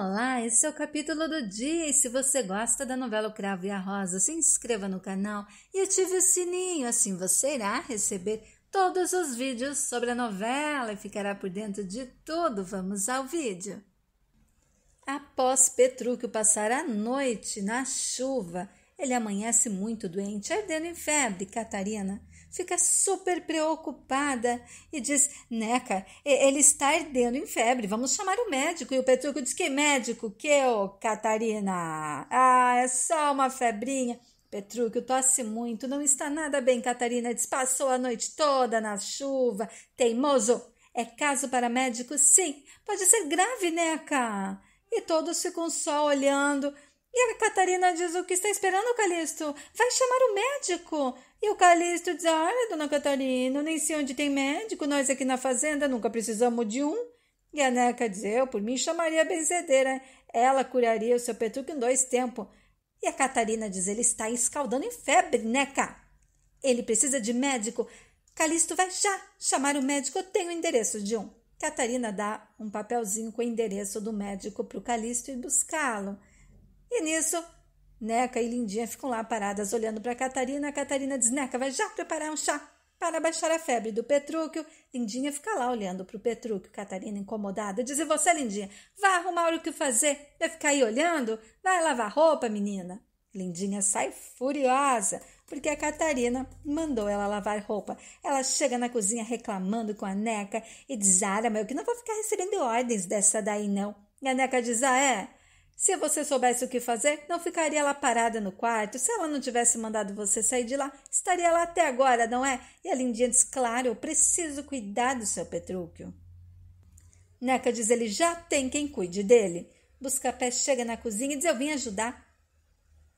Olá, esse é o capítulo do dia e se você gosta da novela o Cravo e a Rosa, se inscreva no canal e ative o sininho, assim você irá receber todos os vídeos sobre a novela e ficará por dentro de tudo. Vamos ao vídeo. Após Petrúquio passar a noite na chuva, ele amanhece muito doente, ardendo em febre. Catarina fica super preocupada e diz: Neca, ele está ardendo em febre, vamos chamar o médico. E o Petruco diz: Que médico? Que, ô, Catarina? Ah, é só uma febrinha. Petrúquio tosse muito, não está nada bem, Catarina. Diz: Passou a noite toda na chuva, teimoso. É caso para médico? Sim. Pode ser grave, Neca. E todos ficam só olhando e a Catarina diz o que está esperando, Calixto? Vai chamar o médico! E o Calixto diz: Olha, dona Catarina, nem sei onde tem médico, nós aqui na fazenda nunca precisamos de um. E a Neca diz: Eu, por mim, chamaria a benzedeira. Ela curaria o seu Petruco em dois tempos. E a Catarina diz: Ele está escaldando em febre, Neca! Ele precisa de médico. Calixto vai já chamar o médico, eu tenho o endereço de um. Catarina dá um papelzinho com o endereço do médico para o Calixto e buscá-lo. E nisso, Neca e Lindinha ficam lá paradas olhando para Catarina. A Catarina diz: Neca, vai já preparar um chá para baixar a febre do Petrúquio. Lindinha fica lá olhando para o Petrúquio. Catarina, incomodada, diz: E você, Lindinha, vai arrumar o que fazer? Vai ficar aí olhando? Vai lavar roupa, menina. Lindinha sai furiosa porque a Catarina mandou ela lavar roupa. Ela chega na cozinha reclamando com a Neca e diz: Ah, mas eu que não vou ficar recebendo ordens dessa daí, não. E a Neca diz: Ah, é? Se você soubesse o que fazer, não ficaria lá parada no quarto. Se ela não tivesse mandado você sair de lá, estaria lá até agora, não é? E a Lindinha diz: Claro, eu preciso cuidar do seu Petrúquio. Neca diz: Ele já tem quem cuide dele. Busca pé chega na cozinha e diz: Eu vim ajudar.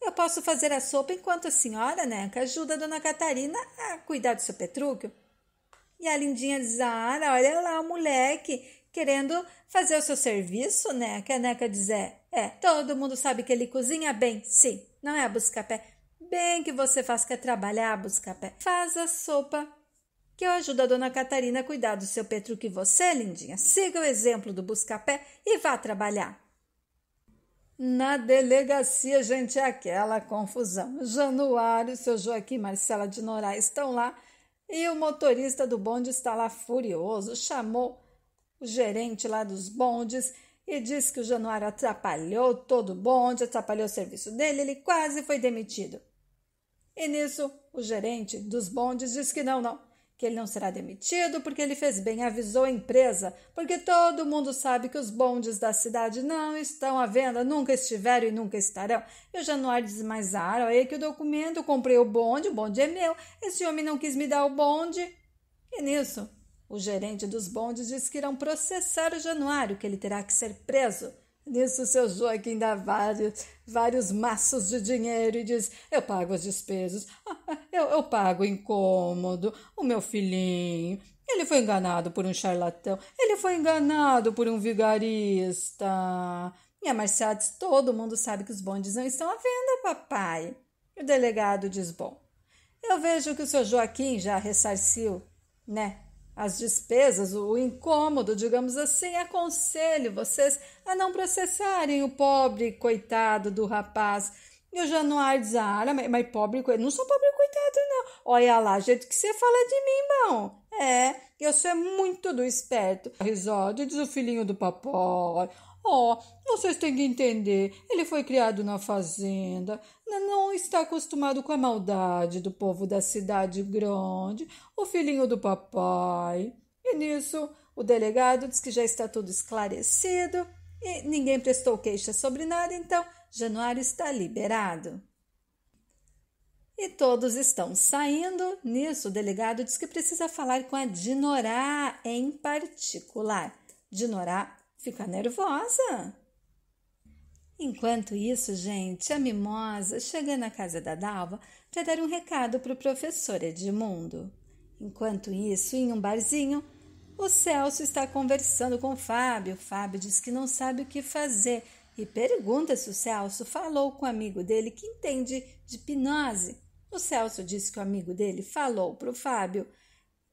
Eu posso fazer a sopa enquanto a senhora, Neca, ajuda a dona Catarina a cuidar do seu Petrúquio. E a Lindinha diz: Ah, olha lá o moleque querendo fazer o seu serviço, Neca. A Neca diz: É. É, todo mundo sabe que ele cozinha bem, sim, não é a busca-pé. Bem que você faz que é trabalhar a busca-pé. Faz a sopa, que eu ajudo a dona Catarina a cuidar do seu Petruque e você, lindinha, siga o exemplo do busca-pé e vá trabalhar. Na delegacia, gente, é aquela confusão. Januário, seu Joaquim Marcela de Norais estão lá e o motorista do bonde está lá furioso, chamou o gerente lá dos bondes e disse que o Januário atrapalhou todo o bonde, atrapalhou o serviço dele, ele quase foi demitido. E nisso, o gerente dos bondes disse que não, não, que ele não será demitido porque ele fez bem, avisou a empresa, porque todo mundo sabe que os bondes da cidade não estão à venda, nunca estiveram e nunca estarão. E o Januário diz, mas Ara, olha que o documento, comprei o bonde, o bonde é meu, esse homem não quis me dar o bonde. E nisso, o gerente dos bondes diz que irão processar o Januário, que ele terá que ser preso. Nisso, seu Joaquim dá vários, vários maços de dinheiro e diz: Eu pago as despesas, ah, eu, eu pago o incômodo, o meu filhinho. Ele foi enganado por um charlatão, ele foi enganado por um vigarista. E a Marciades, todo mundo sabe que os bondes não estão à venda, papai. E o delegado diz: Bom, eu vejo que o seu Joaquim já ressarciu, né? As despesas, o incômodo, digamos assim, aconselho vocês a não processarem o pobre coitado do rapaz. Eu já não diz: ah, mas, mas pobre coitado. Não sou pobre coitado, não. Olha lá, jeito que você fala de mim, bom. É, eu sou muito do esperto. Risódio diz o filhinho do papai. Oh, vocês têm que entender, ele foi criado na fazenda, né, não está acostumado com a maldade do povo da cidade grande, o filhinho do papai. E nisso, o delegado diz que já está tudo esclarecido e ninguém prestou queixa sobre nada, então Januário está liberado. E todos estão saindo. Nisso, o delegado diz que precisa falar com a Dinorá em particular. Dinorá Fica nervosa. Enquanto isso, gente, a mimosa chega na casa da Dalva para dar um recado para o professor Edmundo. Enquanto isso, em um barzinho, o Celso está conversando com o Fábio. O Fábio diz que não sabe o que fazer e pergunta se o Celso falou com o amigo dele que entende de hipnose. O Celso diz que o amigo dele falou para o Fábio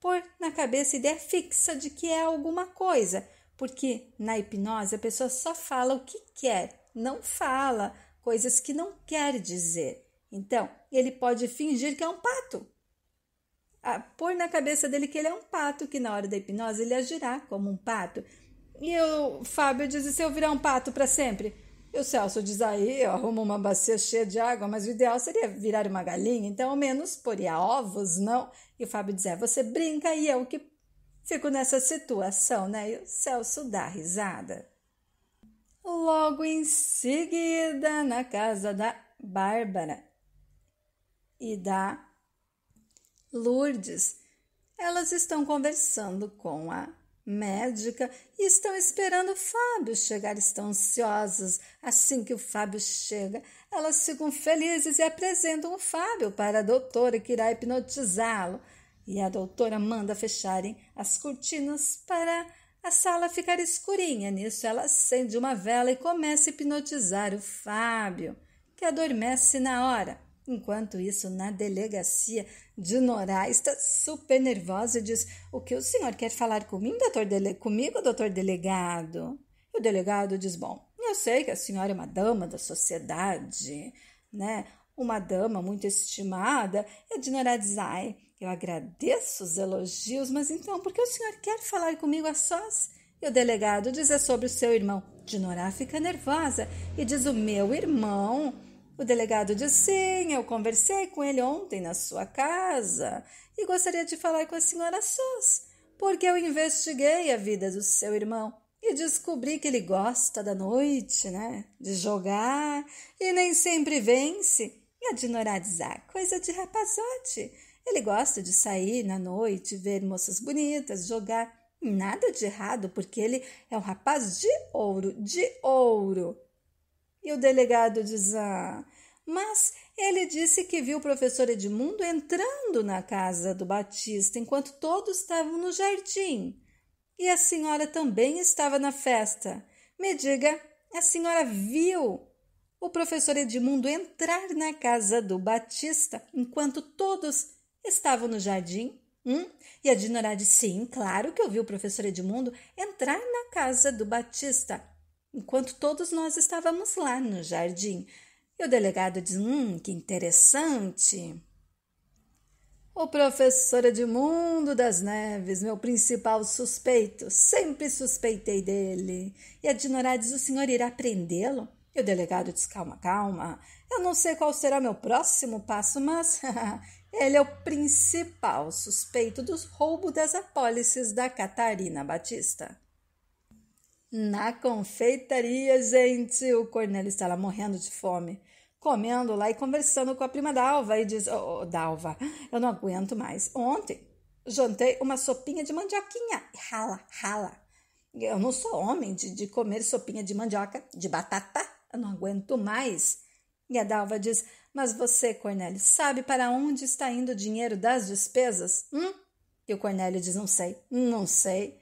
pôr na cabeça ideia fixa de que é alguma coisa porque na hipnose a pessoa só fala o que quer, não fala coisas que não quer dizer. Então, ele pode fingir que é um pato. Ah, pôr na cabeça dele que ele é um pato, que na hora da hipnose ele agirá como um pato. E o Fábio diz: e se eu virar um pato para sempre? E o Celso diz: aí eu arrumo uma bacia cheia de água, mas o ideal seria virar uma galinha, então ao menos poria ovos, não? E o Fábio diz: é, você brinca e é o que Fico nessa situação, né? E o Celso dá risada. Logo em seguida, na casa da Bárbara e da Lourdes, elas estão conversando com a médica e estão esperando o Fábio chegar. Estão ansiosas. Assim que o Fábio chega, elas ficam felizes e apresentam o Fábio para a doutora que irá hipnotizá-lo e a doutora manda fecharem as cortinas para a sala ficar escurinha. Nisso, ela acende uma vela e começa a hipnotizar o Fábio, que adormece na hora. Enquanto isso, na delegacia, Norá está super nervosa e diz: O que o senhor quer falar comigo, doutor, dele... comigo, doutor delegado? E o delegado diz: Bom, eu sei que a senhora é uma dama da sociedade, né? uma dama muito estimada, Ednorazai, é eu agradeço os elogios, mas então, por que o senhor quer falar comigo a sós? E o delegado diz é sobre o seu irmão. Dinorá fica nervosa e diz o meu irmão. O delegado diz sim, eu conversei com ele ontem na sua casa e gostaria de falar com a senhora Sós, porque eu investiguei a vida do seu irmão e descobri que ele gosta da noite, né? De jogar e nem sempre vence. E a de Noradizar, coisa de rapazote. Ele gosta de sair na noite, ver moças bonitas, jogar. Nada de errado, porque ele é um rapaz de ouro, de ouro. E o delegado diz: Ah, mas ele disse que viu o professor Edmundo entrando na casa do Batista enquanto todos estavam no jardim. E a senhora também estava na festa. Me diga, a senhora viu? o professor Edmundo entrar na casa do Batista enquanto todos estavam no jardim? Hum? E a Dinorá disse: sim, claro que eu vi o professor Edmundo entrar na casa do Batista enquanto todos nós estávamos lá no jardim. E o delegado diz: Hum, que interessante. O professor Edmundo das Neves, meu principal suspeito, sempre suspeitei dele. E a Dinorá diz: O senhor irá prendê-lo? E o delegado diz: Calma, calma, eu não sei qual será meu próximo passo, mas ele é o principal suspeito do roubo das apólices da Catarina Batista. Na confeitaria, gente, o Cornélio está lá morrendo de fome, comendo lá e conversando com a prima Dalva e diz: Ô, oh, Dalva, eu não aguento mais. Ontem jantei uma sopinha de mandioquinha. Rala, rala. Eu não sou homem de, de comer sopinha de mandioca, de batata eu não aguento mais. E a Dalva diz: Mas você, Cornélio, sabe para onde está indo o dinheiro das despesas? Hum? E o Cornélio diz: Não sei, não sei.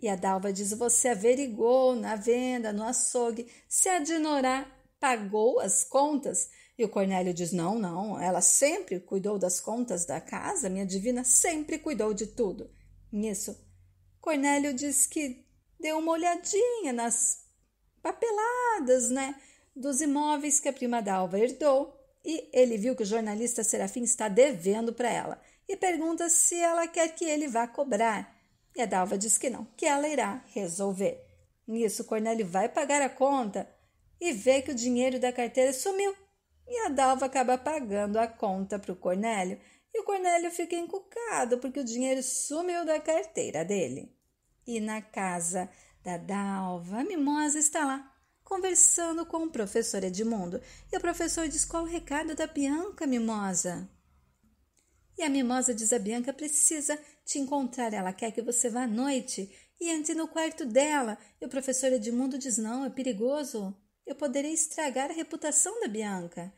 E a Dalva diz: Você averigou na venda, no açougue, se a Dinorá pagou as contas? E o Cornélio diz: Não, não, ela sempre cuidou das contas da casa, minha divina sempre cuidou de tudo. Nisso, Cornélio diz que deu uma olhadinha nas papeladas, né, dos imóveis que a prima d'Alva herdou, e ele viu que o jornalista Serafim está devendo para ela e pergunta se ela quer que ele vá cobrar. E a Dalva diz que não, que ela irá resolver. Nisso, Cornélio vai pagar a conta e vê que o dinheiro da carteira sumiu. E a Dalva acaba pagando a conta para o Cornélio. E o Cornélio fica encucado porque o dinheiro sumiu da carteira dele. E na casa Dadalva, a mimosa está lá, conversando com o professor Edmundo. E o professor diz qual o recado da Bianca, mimosa. E a mimosa diz a Bianca precisa te encontrar, ela quer que você vá à noite e entre no quarto dela. E o professor Edmundo diz não, é perigoso. Eu poderei estragar a reputação da Bianca.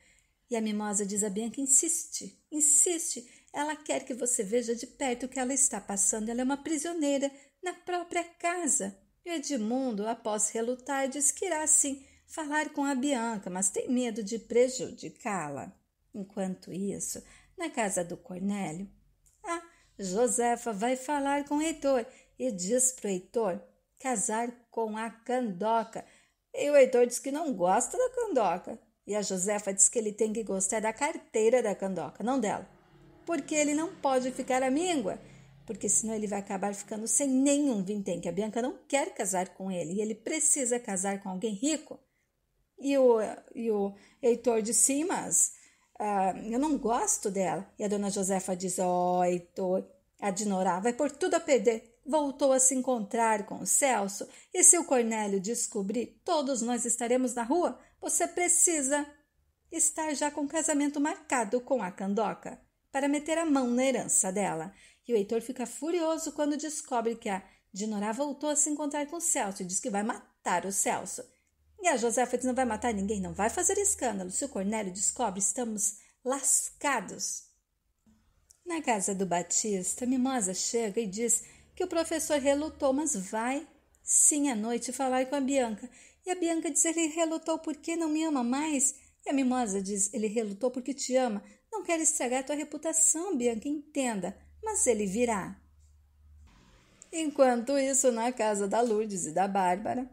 E a mimosa diz a Bianca insiste, insiste. Ela quer que você veja de perto o que ela está passando. Ela é uma prisioneira na própria casa. Edmundo, após relutar, diz que irá sim falar com a Bianca, mas tem medo de prejudicá-la. Enquanto isso, na casa do Cornélio, a Josefa vai falar com o Heitor e diz para o Heitor casar com a Candoca. E o Heitor diz que não gosta da Candoca. E a Josefa diz que ele tem que gostar da carteira da Candoca, não dela. Porque ele não pode ficar à míngua porque senão ele vai acabar ficando sem nenhum vintém, que a Bianca não quer casar com ele e ele precisa casar com alguém rico. E o, e o Heitor de Simas, uh, eu não gosto dela. E a dona Josefa diz: Ó, oh, Heitor, a Dinorá vai por tudo a perder. Voltou a se encontrar com o Celso, e se o Cornélio descobrir, todos nós estaremos na rua. Você precisa estar já com o casamento marcado com a Candoca para meter a mão na herança dela. E o Heitor fica furioso quando descobre que a Dinorá voltou a se encontrar com o Celso e diz que vai matar o Celso. E a Josefa diz: não vai matar ninguém, não vai fazer escândalo. Se o Cornélio descobre, estamos lascados. Na casa do Batista, Mimosa chega e diz que o professor relutou, mas vai sim à noite falar com a Bianca. E a Bianca diz: ele relutou porque não me ama mais. E a Mimosa diz: ele relutou porque te ama. Não quero estragar tua reputação, Bianca, entenda mas ele virá. Enquanto isso, na casa da Lourdes e da Bárbara,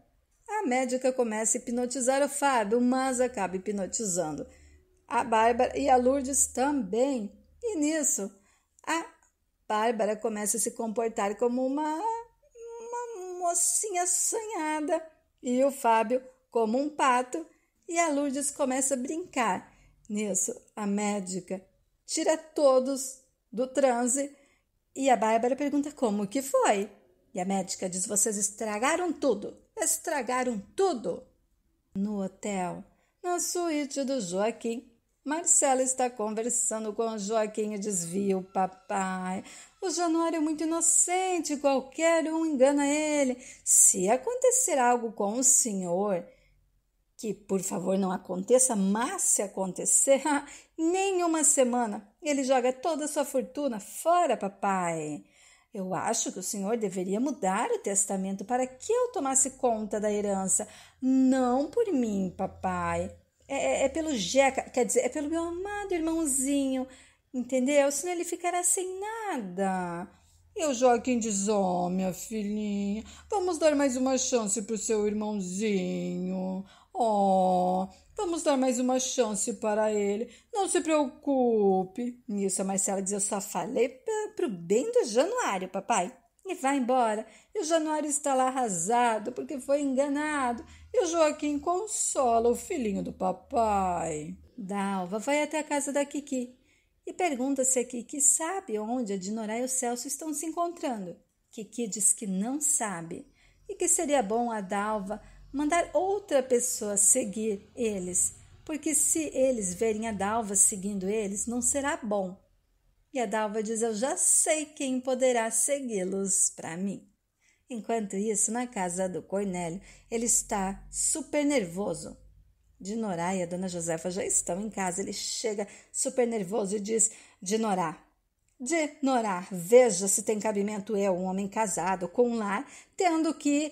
a médica começa a hipnotizar o Fábio, mas acaba hipnotizando a Bárbara e a Lourdes também. E nisso, a Bárbara começa a se comportar como uma, uma mocinha assanhada e o Fábio como um pato. E a Lourdes começa a brincar. Nisso, a médica tira todos do transe. E a Bárbara pergunta como que foi. E a médica diz: vocês estragaram tudo. Estragaram tudo. No hotel, na suíte do Joaquim, Marcela está conversando com o Joaquim e desvia o papai. O Januário é muito inocente, qualquer um engana ele. Se acontecer algo com o senhor, que por favor não aconteça, mas se acontecer, Nem uma semana. Ele joga toda a sua fortuna fora, papai. Eu acho que o senhor deveria mudar o testamento para que eu tomasse conta da herança. Não por mim, papai. É, é, é pelo Jeca, quer dizer, é pelo meu amado irmãozinho. Entendeu? Senão ele ficará sem nada. Eu Joaquim diz: Ó, oh, minha filhinha, vamos dar mais uma chance para o seu irmãozinho. Ó, oh, Vamos dar mais uma chance para ele. Não se preocupe. Nisso a Marcela diz: Eu só falei para o bem do Januário, papai. E vai embora. E o Januário está lá arrasado porque foi enganado. E o Joaquim consola o filhinho do papai. Dalva vai até a casa da Kiki e pergunta se a Kiki sabe onde a Dinorá e o Celso estão se encontrando. Kiki diz que não sabe e que seria bom a Dalva mandar outra pessoa seguir eles, porque se eles verem a Dalva seguindo eles, não será bom. E a Dalva diz: Eu já sei quem poderá segui-los para mim. Enquanto isso, na casa do Cornélio, ele está super nervoso. Dinorá e a dona Josefa já estão em casa. Ele chega super nervoso e diz: Dinorá, de ignorar. Veja se tem cabimento eu, um homem casado com um lar, tendo que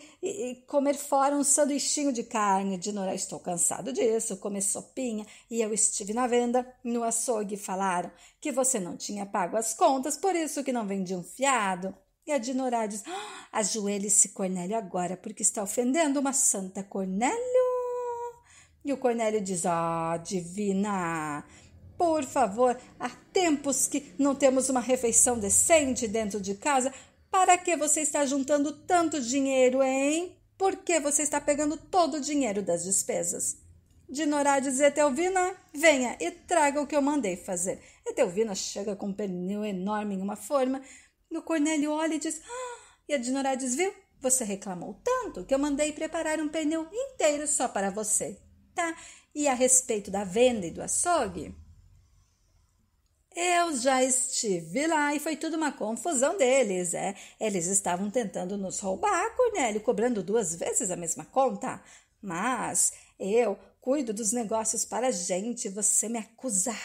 comer fora um sanduichinho de carne de ignorar. Estou cansado disso, comer sopinha. E eu estive na venda, no açougue, falaram que você não tinha pago as contas, por isso que não vendi um fiado. E a De Dinorá diz, ah, ajoelhe-se, Cornélio, agora, porque está ofendendo uma santa Cornélio. E o Cornélio diz, ah, divina, por favor, há tempos que não temos uma refeição decente dentro de casa. Para que você está juntando tanto dinheiro, hein? Por que você está pegando todo o dinheiro das despesas? Dinorá diz Etelvina, venha e traga o que eu mandei fazer. Etelvina chega com um pneu enorme em uma forma. E o Cornélio olha e diz, ah! e a Dinorá diz, viu? Você reclamou tanto que eu mandei preparar um pneu inteiro só para você, tá? E a respeito da venda e do açougue, eu já estive lá e foi tudo uma confusão deles, é. Eles estavam tentando nos roubar, Cornélio, cobrando duas vezes a mesma conta. Mas eu cuido dos negócios para a gente, você me acusar.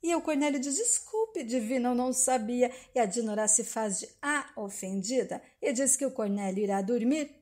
E o Cornélio diz: Desculpe, Divina, eu não sabia. E a Dinorá se faz de a ah, ofendida e diz que o Cornélio irá dormir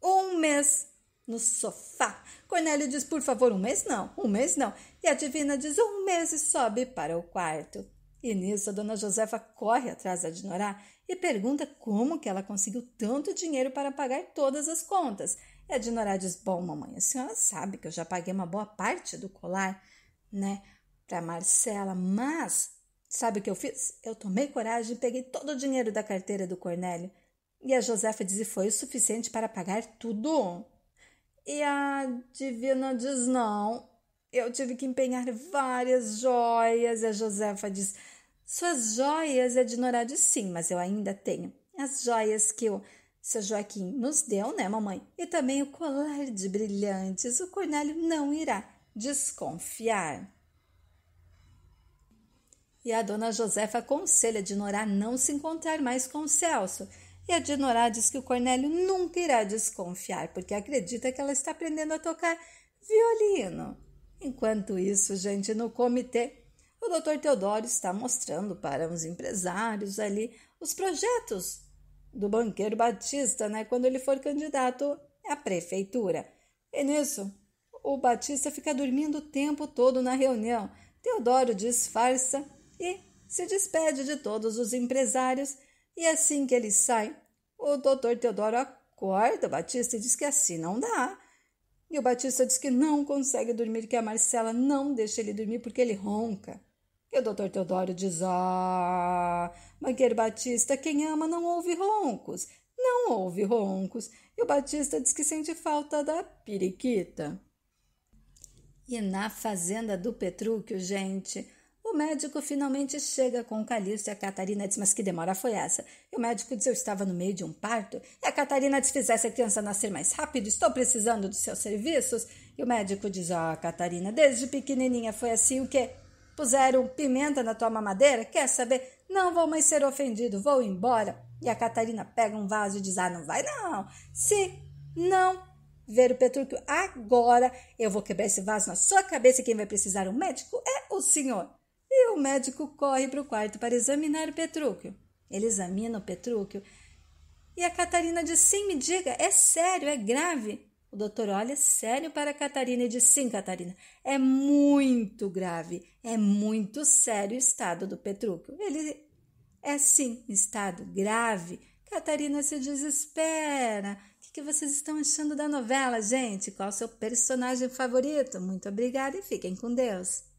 um mês no sofá. Cornélio diz: Por favor, um mês não, um mês não. E a divina diz um mês e sobe para o quarto. E nisso a dona Josefa corre atrás da Dinorá e pergunta como que ela conseguiu tanto dinheiro para pagar todas as contas. E a Dinorá diz: Bom, mamãe, a senhora sabe que eu já paguei uma boa parte do colar, né, para Marcela, mas sabe o que eu fiz? Eu tomei coragem e peguei todo o dinheiro da carteira do Cornélio. E a Josefa diz: Foi o suficiente para pagar tudo. E a Divina diz: Não, eu tive que empenhar várias joias. E a Josefa diz: Suas joias, Ednora diz sim, mas eu ainda tenho. As joias que o seu Joaquim nos deu, né, mamãe? E também o colar de brilhantes. O Cornélio não irá desconfiar. E a dona Josefa aconselha a Dinorá a não se encontrar mais com o Celso. E a Dinorá diz que o Cornélio nunca irá desconfiar, porque acredita que ela está aprendendo a tocar violino. Enquanto isso, gente, no comitê, o Dr. Teodoro está mostrando para os empresários ali os projetos do banqueiro Batista, né, quando ele for candidato à prefeitura. E nisso, o Batista fica dormindo o tempo todo na reunião. Teodoro disfarça e se despede de todos os empresários. E assim que ele sai, o doutor Teodoro acorda Batista e diz que assim não dá. E o Batista diz que não consegue dormir, que a Marcela não deixa ele dormir porque ele ronca. E o doutor Teodoro diz: Ah, banqueiro Batista, quem ama não ouve roncos. Não ouve roncos. E o Batista diz que sente falta da periquita. E na fazenda do Petrúquio, gente, o médico finalmente chega com o Calixto e a Catarina diz: Mas que demora foi essa? E o médico diz: Eu estava no meio de um parto e a Catarina diz: Fizesse a criança nascer mais rápido, estou precisando dos seus serviços. E o médico diz: Ó, oh, ah, Catarina, desde pequenininha foi assim o quê? Puseram pimenta na tua mamadeira? Quer saber? Não vou mais ser ofendido, vou embora. E a Catarina pega um vaso e diz: Ah, não vai não. Se não ver o Petrúquio agora, eu vou quebrar esse vaso na sua cabeça e quem vai precisar um médico é o senhor e o médico corre para o quarto para examinar o Petrúquio. Ele examina o Petrúquio e a Catarina diz: Sim, me diga, é sério, é grave. O doutor olha sério para a Catarina e diz: Sim, Catarina, é muito grave, é muito sério o estado do Petrúquio. Ele é sim, estado grave. Catarina se desespera. O que vocês estão achando da novela, gente? Qual o seu personagem favorito? Muito obrigada e fiquem com Deus.